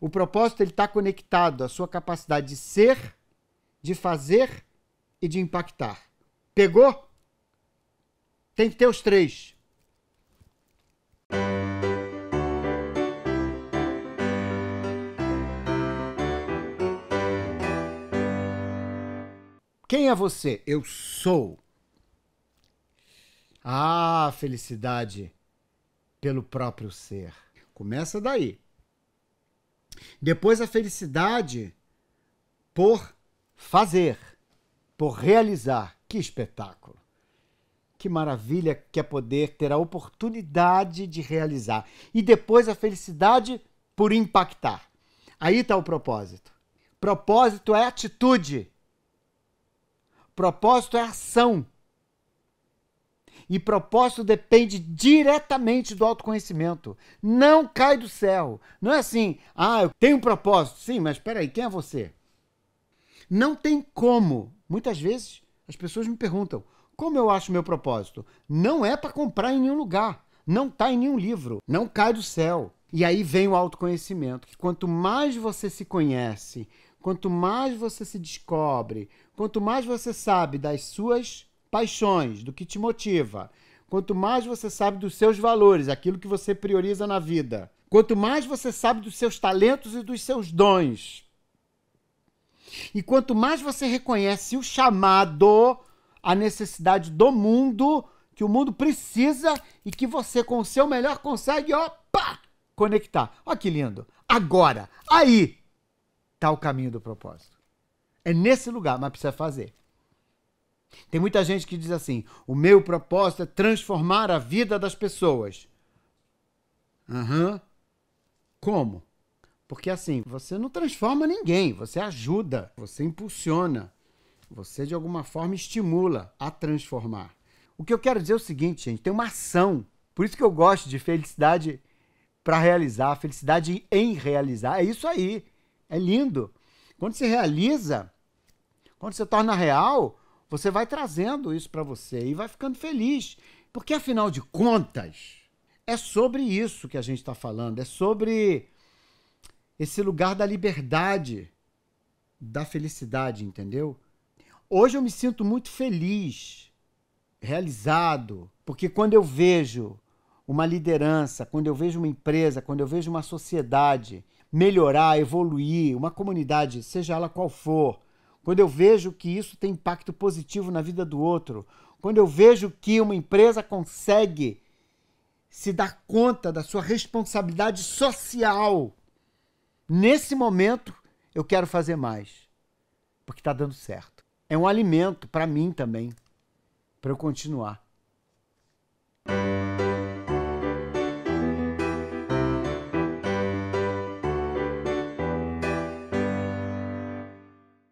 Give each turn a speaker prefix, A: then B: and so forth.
A: O propósito ele está conectado à sua capacidade de ser, de fazer e de impactar. Pegou? Tem que ter os três. Quem é você? Eu sou. Ah, felicidade pelo próprio ser. Começa daí. Depois a felicidade por fazer, por realizar. Que espetáculo! Que maravilha que é poder ter a oportunidade de realizar. E depois a felicidade por impactar. Aí está o propósito. Propósito é atitude. Propósito é ação. E propósito depende diretamente do autoconhecimento. Não cai do céu. Não é assim, ah, eu tenho um propósito. Sim, mas espera aí, quem é você? Não tem como. Muitas vezes as pessoas me perguntam: como eu acho meu propósito? Não é para comprar em nenhum lugar. Não está em nenhum livro. Não cai do céu. E aí vem o autoconhecimento, que quanto mais você se conhece, quanto mais você se descobre, quanto mais você sabe das suas paixões, do que te motiva. Quanto mais você sabe dos seus valores, aquilo que você prioriza na vida. Quanto mais você sabe dos seus talentos e dos seus dons. E quanto mais você reconhece o chamado, a necessidade do mundo, que o mundo precisa e que você, com o seu melhor, consegue, ó, conectar. Ó que lindo. Agora, aí, tá o caminho do propósito. É nesse lugar, mas precisa fazer. Tem muita gente que diz assim: o meu propósito é transformar a vida das pessoas. Aham. Uhum. Como? Porque assim, você não transforma ninguém, você ajuda, você impulsiona, você de alguma forma estimula a transformar. O que eu quero dizer é o seguinte, gente: tem uma ação. Por isso que eu gosto de felicidade para realizar, felicidade em realizar. É isso aí. É lindo. Quando se realiza, quando se torna real, você vai trazendo isso para você e vai ficando feliz. Porque, afinal de contas, é sobre isso que a gente está falando. É sobre esse lugar da liberdade, da felicidade, entendeu? Hoje eu me sinto muito feliz, realizado, porque quando eu vejo uma liderança, quando eu vejo uma empresa, quando eu vejo uma sociedade melhorar, evoluir, uma comunidade, seja ela qual for, quando eu vejo que isso tem impacto positivo na vida do outro, quando eu vejo que uma empresa consegue se dar conta da sua responsabilidade social, nesse momento eu quero fazer mais, porque está dando certo. É um alimento para mim também, para eu continuar.